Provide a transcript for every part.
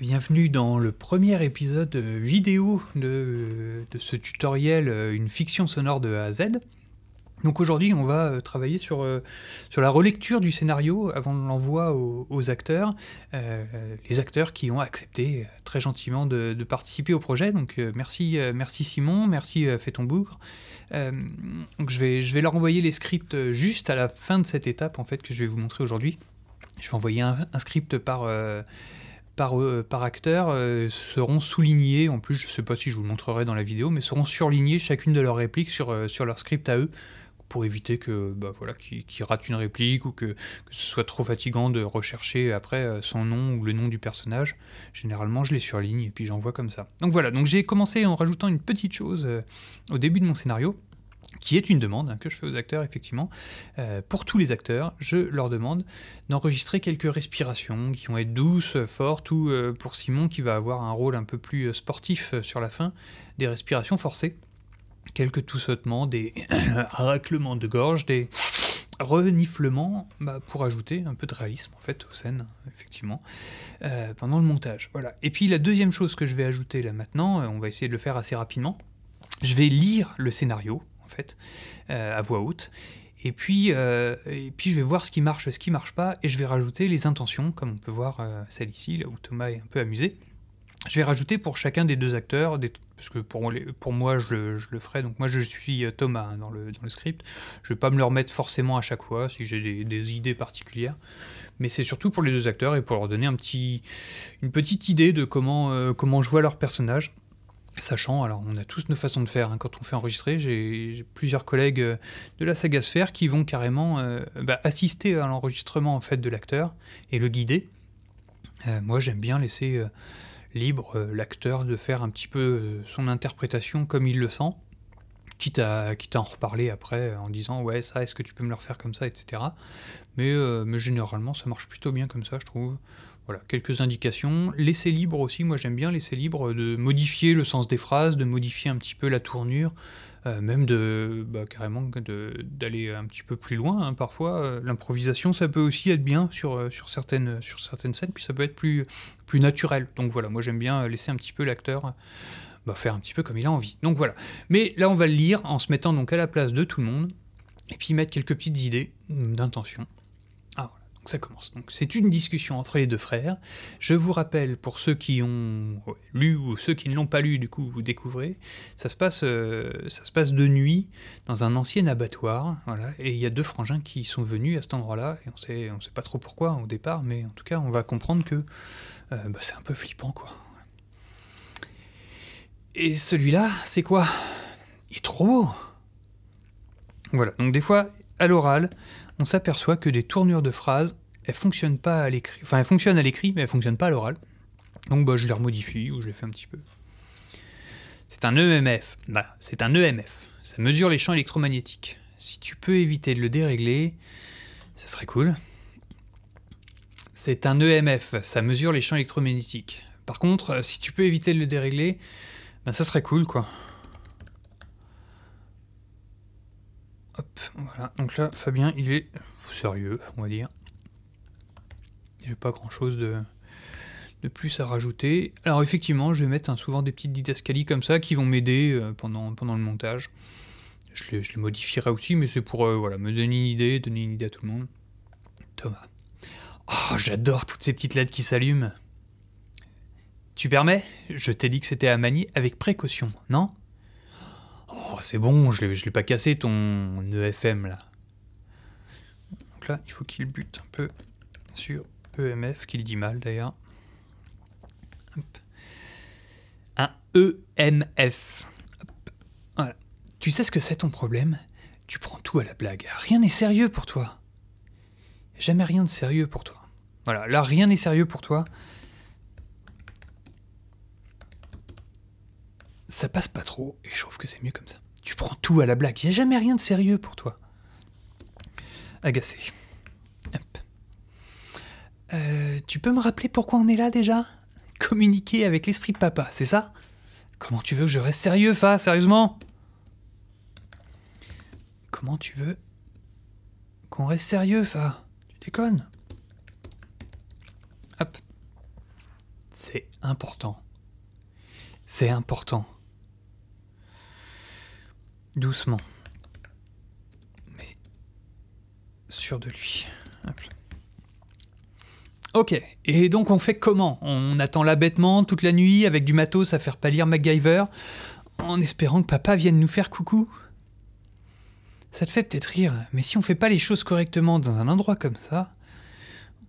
Bienvenue dans le premier épisode euh, vidéo de, ce tutoriel euh, Une fiction sonore de A à Z. Donc aujourd'hui, on va euh, travailler sur, sur la relecture du scénario avant l'envoi aux, aux, acteurs, les acteurs qui ont accepté très gentiment de, participer au projet. Donc merci, merci Simon, merci Faiton bougre. donc je vais, je vais leur envoyer les scripts juste à la fin de cette étape en fait que je vais vous montrer aujourd'hui. Je vais envoyer un, script par, par, euh, par acteur euh, seront soulignés en plus je ne sais pas si je vous le montrerai dans la vidéo, mais seront surlignés chacune de leurs répliques sur, euh, sur leur script à eux pour éviter que bah voilà qu'ils rate ratent une réplique ou que, ce soit trop fatigant de rechercher après son nom ou le nom du personnage. Généralement, je les surligne et puis j'envoie comme ça. Donc voilà, donc j'ai commencé en rajoutant une petite chose au début de mon scénario qui est une demande hein, que je fais aux acteurs, effectivement. Euh, pour tous les acteurs, je leur demande d'enregistrer quelques respirations qui vont être douces, fortes, ou euh, pour Simon qui va avoir un rôle un peu plus euh, sportif sur la fin, des respirations forcées. Quelques toussotements, des raclements de gorge, des reniflements bah, pour ajouter un peu de réalisme en fait aux scènes effectivement pendant le montage voilà et puis la deuxième chose que je vais ajouter là maintenant on va essayer de le faire assez rapidement je vais lire le scénario en fait, euh, à voix haute. Et puis, euh, et puis je vais voir ce qui marche, ce qui marche pas, et je vais rajouter les intentions, comme on peut voir euh, celle ci là où Thomas est un peu amusé. Je vais rajouter pour chacun des deux acteurs, parce que pour, pour moi je le, je le, ferai, donc moi je suis Thomas hein, dans, le, dans le script. Je ne vais pas me le remettre forcément à chaque fois si j'ai des, idées particulières, mais c'est surtout pour les deux acteurs et pour leur donner un petit, une petite idée de comment, comment je vois leur personnage. Sachant, alors on a tous nos façons de faire. Hein. Quand on fait enregistrer, j'ai plusieurs collègues euh, de la saga Sphère qui vont carrément euh, bah, assister à l'enregistrement en fait de l'acteur et le guider. Euh, moi, j'aime bien laisser libre l'acteur de faire un petit peu son interprétation comme il le sent, quitte à, en reparler après en disant ouais ça, est-ce que tu peux me le refaire comme ça, etc. mais généralement, ça marche plutôt bien comme ça, je trouve. Voilà, quelques indications. Laisser libre aussi, moi j'aime bien laisser libre euh, de modifier le sens des phrases, de modifier un petit peu la tournure, euh, même de bah, carrément d'aller un petit peu plus loin. Hein, parfois, euh, l'improvisation, ça peut aussi être bien sur, certaines, sur certaines scènes, puis ça peut être plus, naturel. Donc voilà, moi j'aime bien laisser un petit peu l'acteur bah, faire un petit peu comme il a envie. Donc voilà. Mais là, on va le lire en se mettant donc à la place de tout le monde, et puis mettre quelques petites idées d'intention ça commence. Donc c'est une discussion entre les deux frères. Je vous rappelle, pour ceux qui ont lu ou ceux qui ne l'ont pas lu, du coup vous découvrez, ça se passe, euh, ça se passe de nuit dans un ancien abattoir, voilà, et il y a deux frangins qui sont venus à cet endroit-là, et on sait, on sait pas trop pourquoi au départ, mais en tout cas on va comprendre que euh, bah, c'est un peu flippant quoi. Et celui-là, c'est quoi Il est trop beau. Voilà, donc des fois, à l'oral, on s'aperçoit que des tournures de phrases, elles fonctionnent pas à l'écrit. Enfin, elles fonctionnent à l'écrit, mais elles fonctionnent pas à l'oral. Donc bah, je les remodifie ou je les fais un petit peu. C'est un EMF. Bah, c'est un EMF. Ça mesure les champs électromagnétiques. Si tu peux éviter de le dérégler, ça serait cool. C'est un EMF, ça mesure les champs électromagnétiques. Par contre, si tu peux éviter de le dérégler, ben ça serait cool quoi. Hop, voilà. Donc là, Fabien, il est sérieux, on va dire. J'ai pas grand chose de, plus à rajouter. Alors effectivement, je vais mettre hein, souvent des petites didascalies comme ça qui vont m'aider euh, pendant, pendant le montage. Je les, modifierai aussi, mais c'est pour euh, voilà, me donner une idée, donner une idée à tout le monde. Thomas. Oh, j'adore toutes ces petites lettres qui s'allument. Tu permets Je t'ai dit que c'était à manier avec précaution, non ah, c'est bon, je l'ai pas cassé ton EFM là. Donc là, il faut qu'il bute un peu sur EMF, qu'il dit mal d'ailleurs. Un EMF. Tu sais ce que c'est ton problème Tu prends tout à la blague. Rien n'est sérieux pour toi. Jamais rien de sérieux pour toi. Voilà, là, rien n'est sérieux pour toi. Ça passe pas trop, et je trouve que c'est mieux comme ça. Tu prends tout à la blague. Il n'y a jamais rien de sérieux pour toi. Agacé. Euh, tu peux me rappeler pourquoi on est là déjà Communiquer avec l'esprit de papa, c'est ça Comment tu veux que je reste sérieux, Fa Sérieusement Comment tu veux qu'on reste sérieux, Fa Tu déconnes Hop. C'est important. C'est important doucement, mais sûr de lui. Ok, et donc on fait comment On attend l'abêtement toute la nuit avec du matos à faire pâlir MacGyver en espérant que papa vienne nous faire coucou Ça te fait peut-être rire, mais si on fait pas les choses correctement dans un endroit comme ça,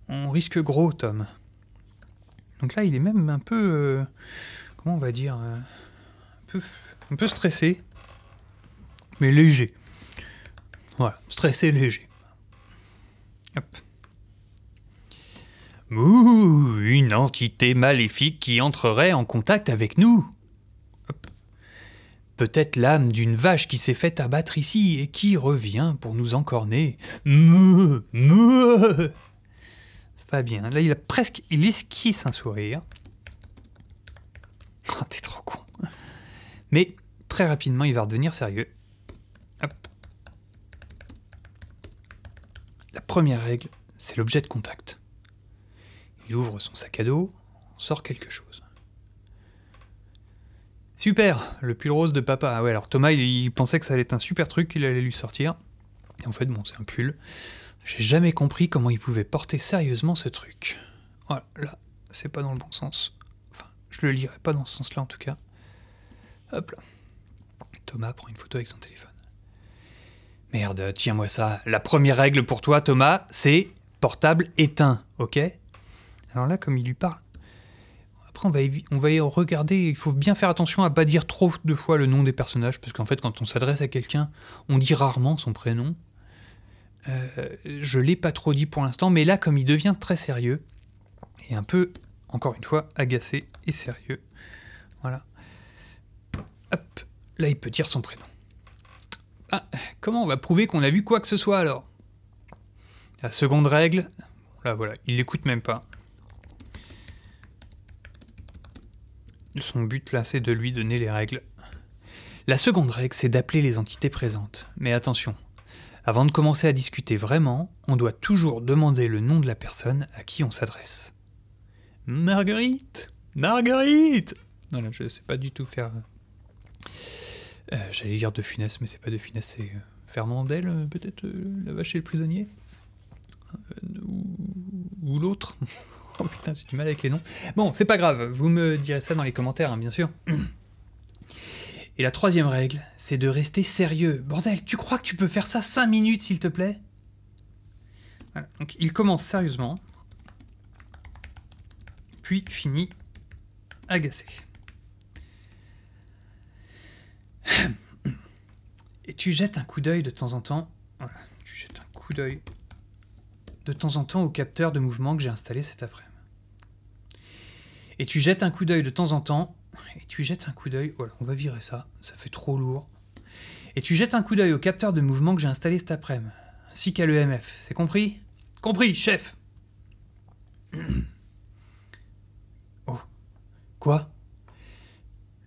on risque gros, Tom. Donc là, il est même un peu. Euh, comment on va dire euh, un peu stressé mais léger. Voilà, stressé léger. Hop. une entité maléfique qui entrerait en contact avec nous. Peut-être l'âme d'une vache qui s'est faite abattre ici et qui revient pour nous encorner. Pas bien. Là, il a presque, il esquisse un sourire. Oh, t'es trop con. Mais très rapidement, il va redevenir sérieux. première règle, c'est l'objet de contact. Il ouvre son sac à dos, sort quelque chose. Super, le pull rose de papa. Ah alors Thomas, il, pensait que ça allait être un super truc qu'il allait lui sortir. Et en fait, bon, c'est un pull. J'ai jamais compris comment il pouvait porter sérieusement ce truc. Voilà, oh là, c'est pas dans le bon sens. Enfin, je le lirai pas dans ce sens-là en tout cas. Hop là. Thomas prend une photo avec son téléphone. Merde, tiens-moi ça. La première règle pour toi, Thomas, c'est portable éteint, ok Alors là, comme il lui parle. Après, on va, on va y regarder. Il faut bien faire attention à pas dire trop de fois le nom des personnages, parce qu'en fait, quand on s'adresse à quelqu'un, on dit rarement son prénom. Je euh, je l'ai pas trop dit pour l'instant, mais là, comme il devient très sérieux, et un peu, encore une fois, agacé et sérieux, voilà. Hop, là, il peut dire son prénom. Ah, comment on va prouver qu'on a vu quoi que ce soit alors La seconde règle, là voilà, il l'écoute même pas. Son but là, c'est de lui donner les règles. La seconde règle, c'est d'appeler les entités présentes. Mais attention, avant de commencer à discuter vraiment, on doit toujours demander le nom de la personne à qui on s'adresse. Marguerite Marguerite Non, là, je ne sais pas du tout faire. Euh, j'allais dire de finesse, mais c'est pas de finesse, c'est euh, Fernandel, euh, peut-être la vache et le prisonnier ou, l'autre. oh putain, j'ai du mal avec les noms. Bon, c'est pas grave, vous me direz ça dans les commentaires, hein, bien sûr. Et la troisième règle, c'est de rester sérieux. Bordel, tu crois que tu peux faire ça 5 minutes, s'il te plaît voilà, donc il commence sérieusement, puis finit agacé. Et tu jettes un coup d'œil de temps en temps. Voilà, tu jettes un coup d'œil de temps en temps au capteur de mouvement que j'ai installé cet après-midi. Et tu jettes un coup d'œil de temps en temps. Et tu jettes un coup d'œil. Voilà, on va virer ça. Ça fait trop lourd. Et tu jettes un coup d'œil au capteur de mouvement que j'ai installé cet après-midi, ainsi qu'à l'EMF. C'est compris Compris, chef Oh. Quoi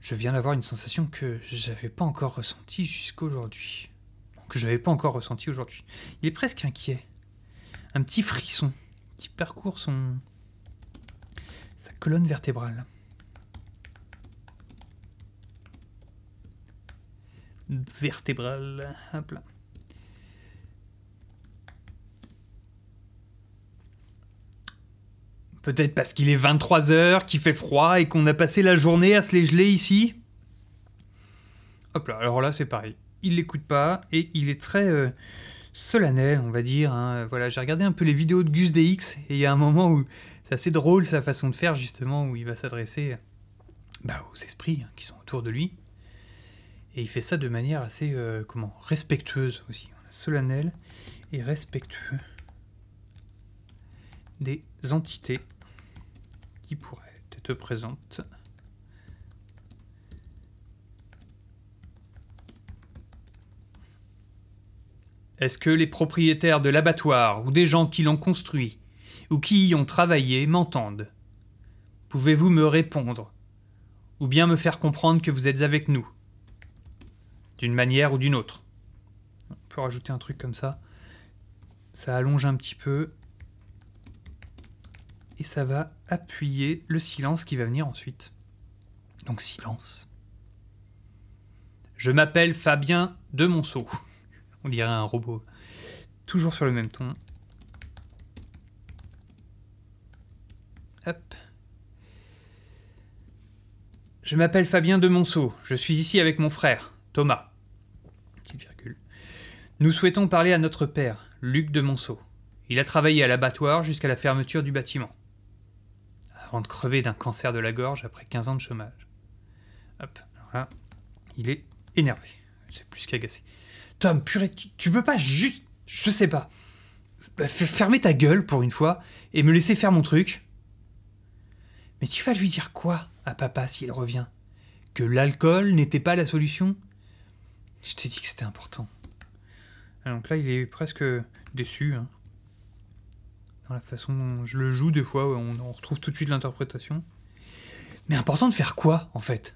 je viens d'avoir une sensation que j'avais pas encore ressentie jusqu'aujourd'hui. Que j'avais pas encore ressentie aujourd'hui. Il est presque inquiet. Un petit frisson qui parcourt son sa colonne vertébrale. Vertébrale, hop là. Peut-être parce qu'il est 23h, qu'il fait froid et qu'on a passé la journée à se les geler ici Hop là, alors là c'est pareil. Il l'écoute pas et il est très euh, solennel, on va dire. Hein. Voilà, j'ai regardé un peu les vidéos de Gus DX et il y a un moment où c'est assez drôle sa façon de faire justement, où il va s'adresser bah, aux esprits hein, qui sont autour de lui. Et il fait ça de manière assez euh, comment respectueuse aussi, Solennel et respectueux des entités pourrait être présente. Est-ce que les propriétaires de l'abattoir ou des gens qui l'ont construit ou qui y ont travaillé m'entendent Pouvez-vous me répondre Ou bien me faire comprendre que vous êtes avec nous D'une manière ou d'une autre. On peut rajouter un truc comme ça. Ça allonge un petit peu et ça va appuyer le silence qui va venir ensuite. Donc silence. Je m'appelle Fabien de Monceau. On dirait un robot. Toujours sur le même ton. Hop. Je m'appelle Fabien de Monceau. Je suis ici avec mon frère, Thomas. Virgule. Nous souhaitons parler à notre père, Luc de Monceau. Il a travaillé à l'abattoir jusqu'à la fermeture du bâtiment de crever d'un cancer de la gorge après 15 ans de chômage. Hop, là, il est énervé. C'est plus qu'agacé. Tom, purée, tu, peux pas juste. Je sais pas. Bah, fermer ta gueule pour une fois et me laisser faire mon truc. Mais tu vas lui dire quoi à papa s'il revient Que l'alcool n'était pas la solution Je t'ai dit que c'était important. donc là, il est presque déçu. Hein dans la façon dont je le joue, des fois, on, retrouve tout de suite l'interprétation. Mais important de faire quoi, en fait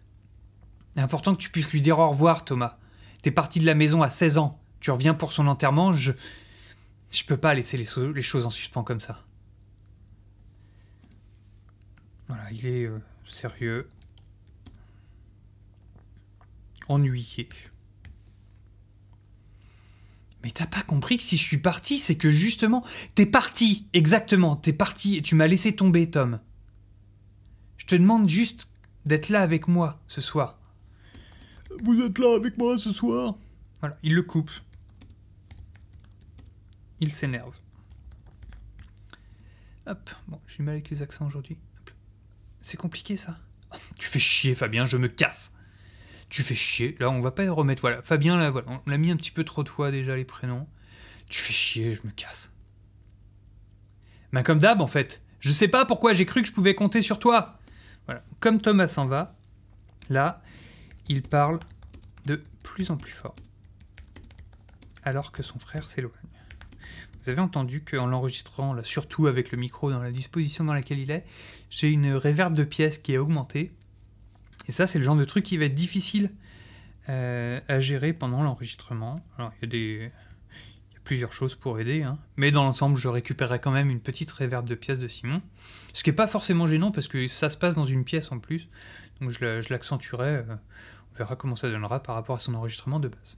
Important que tu puisses lui dire au revoir, Thomas. T'es parti de la maison à 16 ans, tu reviens pour son enterrement, je. Je peux pas laisser les, choses en suspens comme ça. Voilà, il est euh, sérieux. Ennuyé. Mais t'as pas compris que si je suis parti, c'est que justement, t'es parti, exactement, t'es parti et tu m'as laissé tomber, Tom. Je te demande juste d'être là avec moi ce soir. Vous êtes là avec moi ce soir Voilà, il le coupe. Il s'énerve. Hop, bon, j'ai mal avec les accents aujourd'hui. C'est compliqué ça. Oh, tu fais chier, Fabien, je me casse. Tu fais chier. Là, on va pas remettre. Voilà, Fabien, là, voilà, on l'a mis un petit peu trop de fois déjà les prénoms. Tu fais chier, je me casse. Mais ben, comme d'hab, en fait. Je sais pas pourquoi j'ai cru que je pouvais compter sur toi. Voilà. Comme Thomas s'en va, là, il parle de plus en plus fort. Alors que son frère s'éloigne. Vous avez entendu qu'en l'enregistrant, là, surtout avec le micro dans la disposition dans laquelle il est, j'ai une réverbe de pièce qui est augmentée. Et ça, c'est le genre de truc qui va être difficile euh, à gérer pendant l'enregistrement. Alors, il y a plusieurs choses pour aider, hein. mais dans l'ensemble, je récupérerai quand même une petite réverbe de pièce de Simon, ce qui n'est pas forcément gênant parce que ça se passe dans une pièce en plus, donc je l'accentuerai, euh, on verra comment ça donnera par rapport à son enregistrement de base.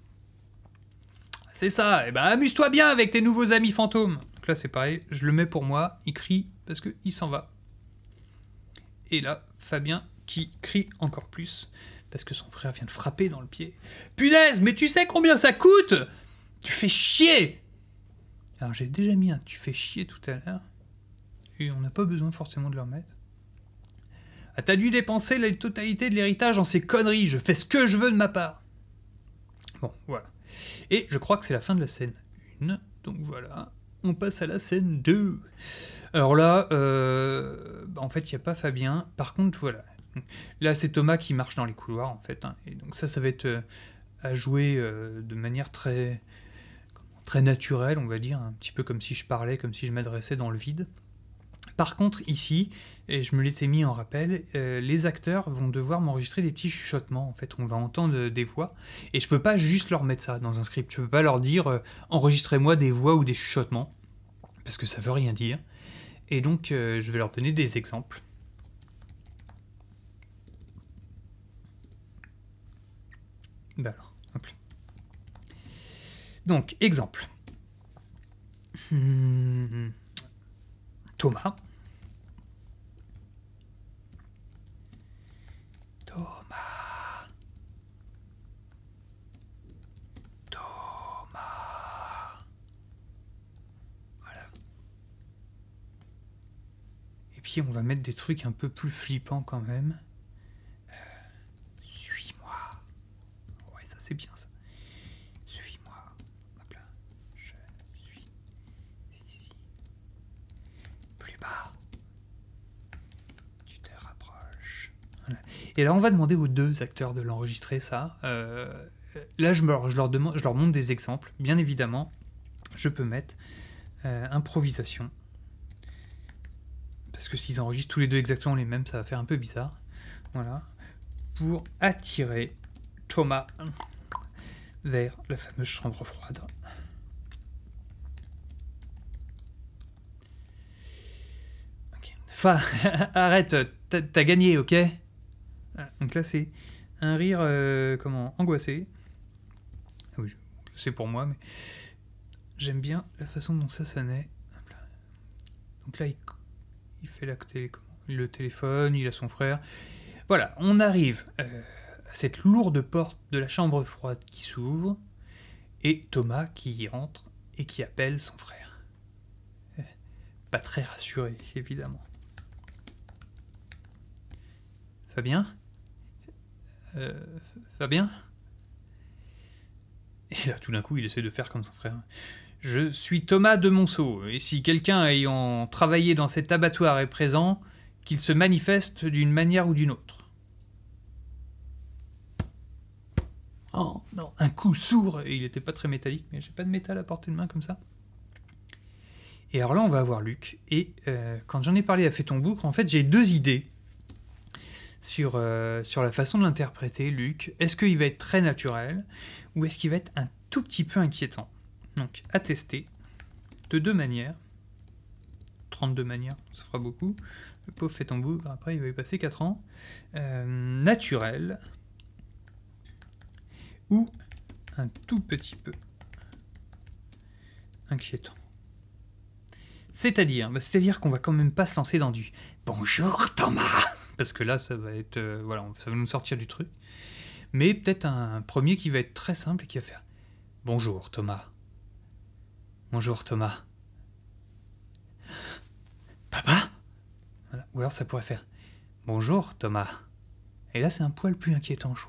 C'est ça, et eh ben amuse-toi bien avec tes nouveaux amis fantômes. Donc là, c'est pareil, je le mets pour moi, il crie parce qu'il s'en va. Et là, Fabien qui crie encore plus parce que son frère vient de frapper dans le pied. Punaise, mais tu sais combien ça coûte Tu fais chier Alors j'ai déjà mis un tu fais chier tout à l'heure, et on n'a pas besoin forcément de le remettre. Ah, t'as dû dépenser la totalité de l'héritage en ces conneries, je fais ce que je veux de ma part. Bon, voilà. Et je crois que c'est la fin de la scène 1, donc voilà, on passe à la scène 2. Alors là, euh, bah, en fait, il n'y a pas Fabien. Par contre, voilà, Là, c'est Thomas qui marche dans les couloirs, en fait. Hein. et donc ça, ça va être euh, à jouer euh, de manière très, très naturelle, on va dire, un petit peu comme si je parlais, comme si je m'adressais dans le vide. Par contre, ici, et je me l'étais mis en rappel, euh, les acteurs vont devoir m'enregistrer des petits chuchotements. En fait, on va entendre des voix. Et je peux pas juste leur mettre ça dans un script. Je peux pas leur dire enregistrez-moi des voix ou des chuchotements. Parce que ça veut rien dire. Et donc, je vais leur donner des exemples. Bah Donc, exemple. Hmm. Thomas. Thomas. Thomas. Voilà. Et puis on va mettre des trucs un peu plus flippants quand même. Et là, on va demander aux deux acteurs de l'enregistrer, ça. Euh, là, je, leur montre des exemples. Bien évidemment, je peux mettre euh, improvisation. Parce que s'ils enregistrent tous les deux exactement les mêmes, ça va faire un peu bizarre. Voilà. Pour attirer Thomas vers la fameuse chambre froide. Enfin, arrête, t'as gagné, ok ah, donc là, c'est un rire euh, comment angoissé. Ah oui, c'est pour moi, mais j'aime bien la façon dont ça sonnait. Donc là, il, fait la le téléphone, il a son frère. Voilà, on arrive euh, à cette lourde porte de la chambre froide qui s'ouvre et Thomas qui y entre et qui appelle son frère. Euh, pas très rassuré, évidemment. Fabien euh, « Fabien ?» bien Et là, tout d'un coup, il essaie de faire comme son frère. Je suis Thomas de Monceau, et si quelqu'un ayant travaillé dans cet abattoir est présent, qu'il se manifeste d'une manière ou d'une autre. Oh non, un coup sourd Et il n'était pas très métallique, mais j'ai pas de métal à portée de main comme ça. Et alors là, on va avoir Luc. Et euh, quand j'en ai parlé à Fait ton boucre, en fait, j'ai deux idées euh, sur, la façon de l'interpréter, Luc. Est-ce qu'il va être très naturel ou est-ce qu'il va être un tout petit peu inquiétant Donc, à tester de deux manières. 32 manières, ça fera beaucoup. Le pauvre fait en boucle, après il va y passer 4 ans. Euh, naturel ou un tout petit peu inquiétant. C'est-à-dire, bah, c'est-à-dire qu'on va quand même pas se lancer dans du Bonjour Thomas parce que là, ça va être, euh, voilà, ça va nous sortir du truc. Mais peut-être un, premier qui va être très simple et qui va faire Bonjour Thomas. Bonjour Thomas. Papa Ou alors ça pourrait faire Bonjour Thomas. Et là, c'est un poil plus inquiétant, je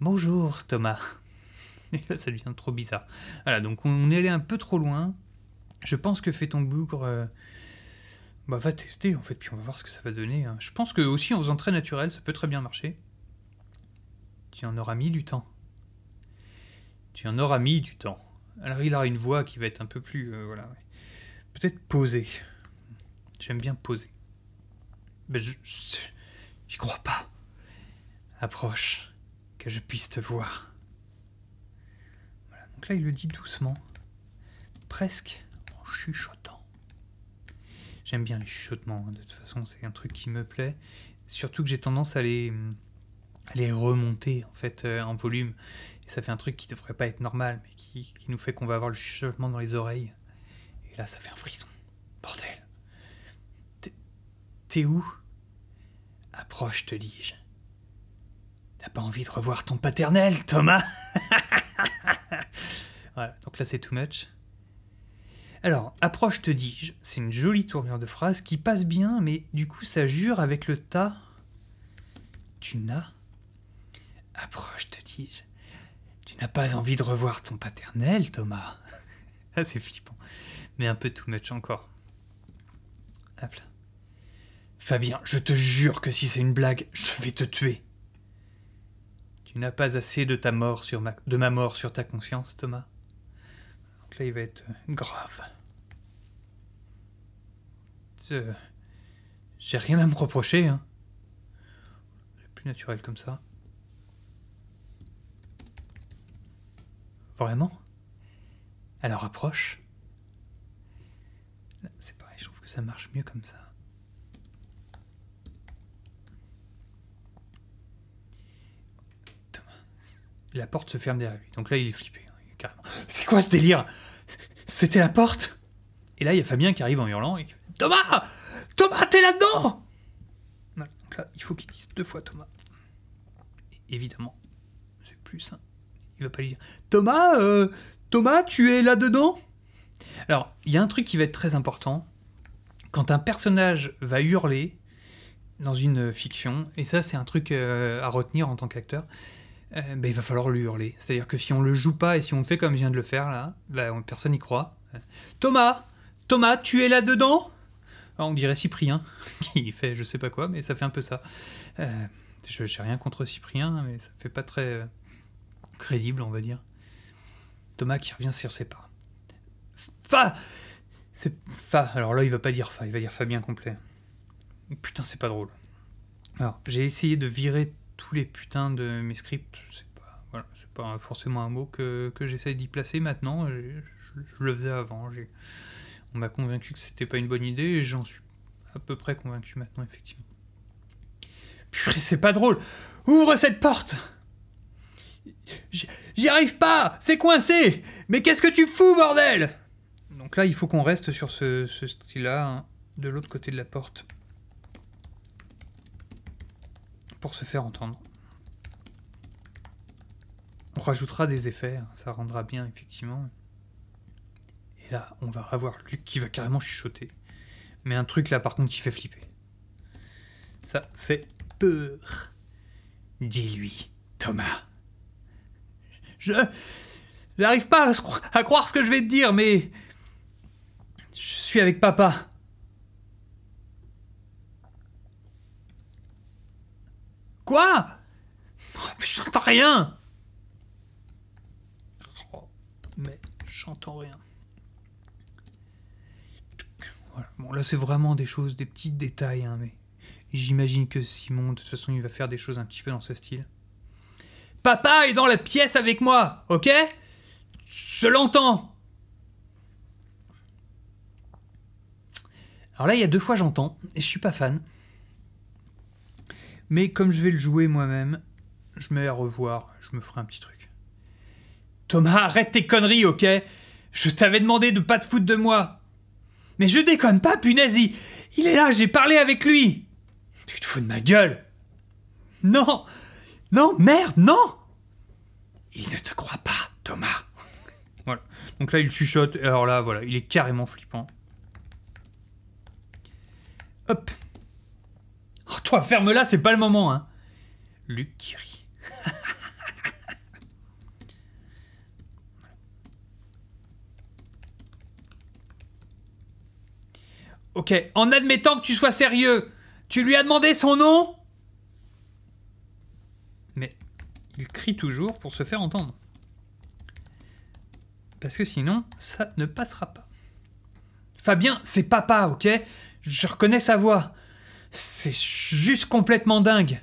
Bonjour Thomas. Et là, ça devient trop bizarre. Voilà, donc on est allé un peu trop loin. Je pense que Fait ton bougre. Bah va tester en fait, puis on va voir ce que ça va donner. Hein. Je pense que aussi en faisant très naturel, ça peut très bien marcher. Tu en auras mis du temps. Tu en auras mis du temps. Alors il a une voix qui va être un peu plus... Euh, voilà, Peut-être posée. J'aime bien poser. Mais je... J'y crois pas. Approche. Que je puisse te voir. Voilà, donc là il le dit doucement. Presque en chuchotant. J'aime bien les chuchotements, hein, de toute façon, c'est un truc qui me plaît. Surtout que j'ai tendance à les, à les remonter en fait euh, en volume. Et ça fait un truc qui ne devrait pas être normal, mais qui, qui nous fait qu'on va avoir le chuchotement dans les oreilles. Et là, ça fait un frisson. Bordel. T'es où Approche, te dis-je. T'as pas envie de revoir ton paternel, Thomas Voilà, donc là c'est too much. Alors, approche te dis-je, c'est une jolie tournure de phrase qui passe bien, mais du coup ça jure avec le ta. Tu n'as. Approche te dis-je. Tu n'as pas envie de revoir ton paternel, Thomas. ah, c'est flippant. Mais un peu tout match encore. Hop là. Fabien, je te jure que si c'est une blague, je vais te tuer. Tu n'as pas assez de ta mort sur ma... de ma mort sur ta conscience, Thomas il va être grave. J'ai rien à me reprocher. Hein. C'est plus naturel comme ça. Vraiment Alors approche. C'est pareil, je trouve que ça marche mieux comme ça. La porte se ferme derrière lui. Donc là, il est flippé. Hein, c'est quoi ce délire c'était la porte Et là, il y a Fabien qui arrive en hurlant et qui fait Thomas Thomas, t'es là-dedans Donc là, il faut qu'il dise deux fois Thomas. évidemment, c'est plus simple. Il va pas lui dire Thomas, euh, Thomas, tu es là-dedans Alors, il y a un truc qui va être très important. Quand un personnage va hurler dans une fiction, et ça, c'est un truc euh, à retenir en tant qu'acteur, euh, ben, il va falloir lui hurler. C'est-à-dire que si on le joue pas et si on fait comme je viens de le faire là, personne n'y croit. Thomas Thomas, tu es là-dedans ah, On dirait Cyprien, qui fait je sais pas quoi, mais ça fait un peu ça. Euh, je n'ai rien contre Cyprien, mais ça fait pas très euh, crédible, on va dire. Thomas qui revient sur ses pas. Fa C'est Fa Alors là, il va pas dire Fa, il va dire Fabien complet. Putain, c'est pas drôle. Alors, j'ai essayé de virer tous les putains de mes scripts. C'est pas, pas forcément un mot que, que j'essaie d'y placer maintenant. Je, le faisais avant. On m'a convaincu que c'était pas une bonne idée et j'en suis à peu près convaincu maintenant, effectivement. Purée, c'est pas drôle Ouvre cette porte J'y arrive pas C'est coincé Mais qu'est-ce que tu fous, bordel Donc là, il faut qu'on reste sur ce, style-là, hein, de l'autre côté de la porte pour se faire entendre. On rajoutera des effets, hein, ça rendra bien effectivement. Et là, on va avoir Luc qui va carrément chuchoter. Mais un truc là par contre qui fait flipper. Ça fait peur. Dis-lui, Thomas. Je n'arrive pas à, à croire ce que je vais te dire, mais je suis avec papa. Quoi Je n'entends J'entends rien Mais Mais j'entends rien. Bon, là, c'est vraiment des choses, des petits détails, hein, mais j'imagine que Simon, de toute façon, il va faire des choses un petit peu dans ce style. Papa est dans la pièce avec moi, ok Je l'entends Alors là, il y a deux fois j'entends, et je suis pas fan. Mais comme je vais le jouer moi-même, je mets à revoir, je me ferai un petit truc. Thomas, arrête tes conneries, ok Je t'avais demandé de pas te foutre de moi Mais je déconne pas, punaise Il est là, j'ai parlé avec lui Tu te fous de ma gueule Non Non, merde, non Il ne te croit pas, Thomas Voilà. Donc là, il chuchote, alors là, voilà, il est carrément flippant. Hop Oh, toi, ferme-la, c'est pas le moment, hein. Luc qui ok, en admettant que tu sois sérieux, tu lui as demandé son nom Mais il crie toujours pour se faire entendre. Parce que sinon, ça ne passera pas. Fabien, c'est papa, ok Je reconnais sa voix. C'est juste complètement dingue.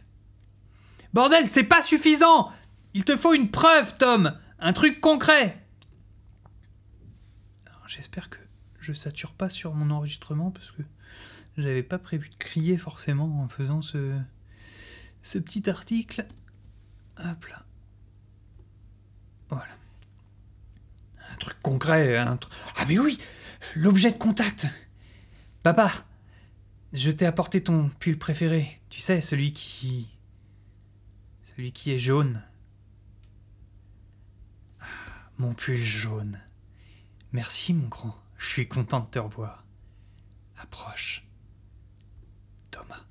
Bordel, c'est pas suffisant Il te faut une preuve, Tom Un truc concret J'espère que je sature pas sur mon enregistrement parce que j'avais pas prévu de crier forcément en faisant ce, ce petit article. Hop là. Voilà. Un truc concret, un Ah mais oui L'objet de contact Papa, je t'ai apporté ton pull préféré, tu sais, celui qui. celui qui est jaune. Ah, mon pull jaune. Merci, mon grand, je suis content de te revoir. Approche. Thomas.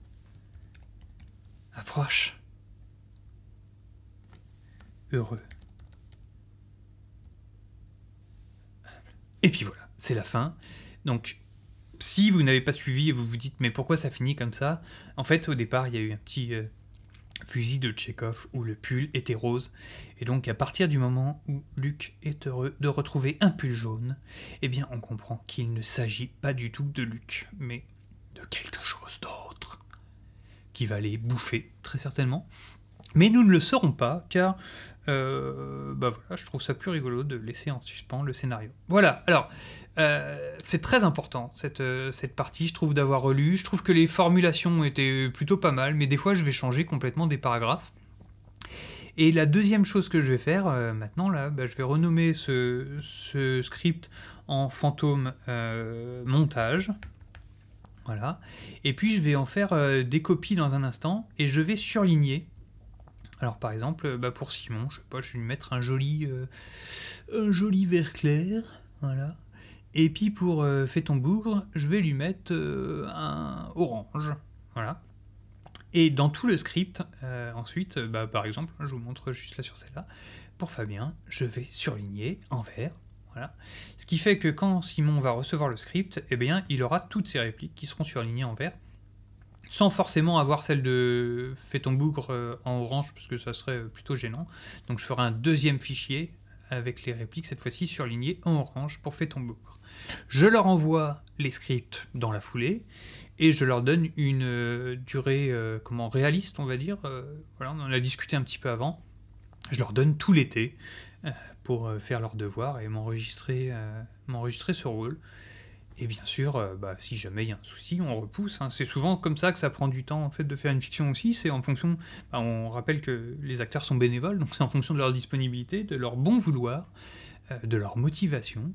Approche. Heureux. Et puis voilà, c'est la fin. Donc, si vous n'avez pas suivi et vous vous dites mais pourquoi ça finit comme ça, en fait au départ il y a eu un petit euh, fusil de Tchekhov où le pull était rose. Et donc à partir du moment où Luc est heureux de retrouver un pull jaune, eh bien on comprend qu'il ne s'agit pas du tout de Luc, mais de quelque chose d'autre qui va les bouffer très certainement. Mais nous ne le saurons pas, car euh, bah voilà, je trouve ça plus rigolo de laisser en suspens le scénario. Voilà, alors, euh, c'est très important, cette, euh, cette partie, je trouve, d'avoir relu. Je trouve que les formulations étaient plutôt pas mal, mais des fois, je vais changer complètement des paragraphes. Et la deuxième chose que je vais faire maintenant, là, bah, je vais renommer ce, ce script en fantôme montage. Voilà. Et puis, je vais en faire des copies dans un instant, et je vais surligner alors par exemple, bah, pour Simon, je sais je vais lui mettre un joli, euh, un joli vert clair, voilà. Et puis pour Faiton euh, bougre, je vais lui mettre euh, un orange, voilà. Et dans tout le script, ensuite, bah, par exemple, je vous montre juste là sur celle-là, pour Fabien, je vais surligner en vert, voilà. Ce qui fait que quand Simon va recevoir le script, eh bien, il aura toutes ses répliques qui seront surlignées en vert sans forcément avoir celle de Fait ton bougre euh, en orange parce que ça serait euh, plutôt gênant. Donc je ferai un deuxième fichier avec les répliques cette fois-ci surlignées en orange pour Fait ton bougre. Je leur envoie les scripts dans la foulée et je leur donne une euh, durée comment réaliste on va dire. voilà, on en a discuté un petit peu avant. Je leur donne tout l'été pour faire leurs devoirs et m'enregistrer m'enregistrer ce rôle. Et bien sûr, euh, bah, si jamais il y a un souci, on repousse. Hein. C'est souvent comme ça que ça prend du temps en fait de faire une fiction aussi. C'est en fonction. Bah, on rappelle que les acteurs sont bénévoles, donc c'est en fonction de leur disponibilité, de leur bon vouloir, euh, de leur motivation.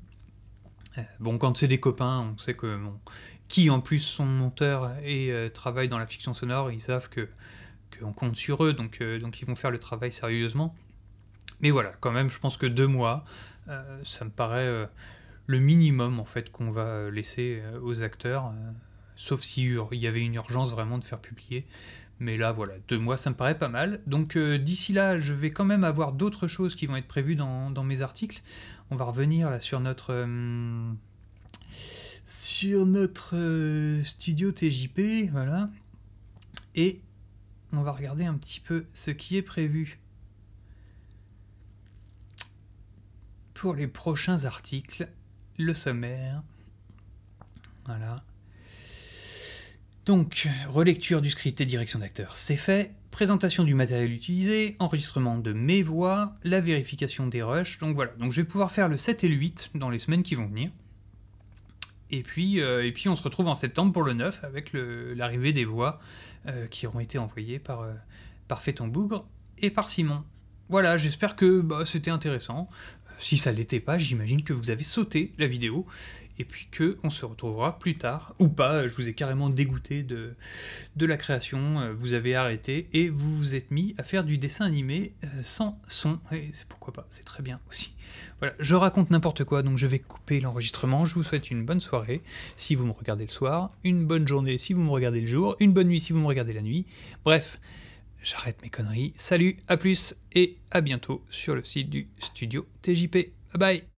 Euh, bon, quand c'est des copains, on sait que qui en plus sont monteurs et travaillent dans la fiction sonore, ils savent que qu'on compte sur eux, donc donc ils vont faire le travail sérieusement. Mais voilà, quand même, je pense que deux mois, ça me paraît le minimum en fait qu'on va euh, laisser euh, aux acteurs, euh, sauf si il y avait une urgence vraiment de faire publier. Mais là, voilà, deux mois, ça me paraît pas mal. Donc d'ici là, je vais quand même avoir d'autres choses qui vont être prévues dans, mes articles. On va revenir là sur notre... sur notre studio TJP, voilà. Et on va regarder un petit peu ce qui est prévu pour les prochains articles le sommaire. Voilà. Donc, relecture du script et direction d'acteur, c'est fait. Présentation du matériel utilisé, enregistrement de mes voix, la vérification des rushs. Donc voilà, donc je vais pouvoir faire le 7 et le 8 dans les semaines qui vont venir. Et puis, euh, et puis on se retrouve en septembre pour le 9 avec l'arrivée des voix euh, qui auront été envoyées par, euh, par Bougre et par Simon. Voilà, j'espère que bah, c'était intéressant si ça l'était pas, j'imagine que vous avez sauté la vidéo et puis que on se retrouvera plus tard ou pas. Je vous ai carrément dégoûté de, de la création, euh, vous avez arrêté et vous vous êtes mis à faire du dessin animé euh, sans son. Et c'est pourquoi pas, c'est très bien aussi. Voilà, je raconte n'importe quoi, donc je vais couper l'enregistrement. Je vous souhaite une bonne soirée si vous me regardez le soir, une bonne journée si vous me regardez le jour, une bonne nuit si vous me regardez la nuit. Bref j'arrête mes conneries. Salut, à plus et à bientôt sur le site du studio TJP. Bye bye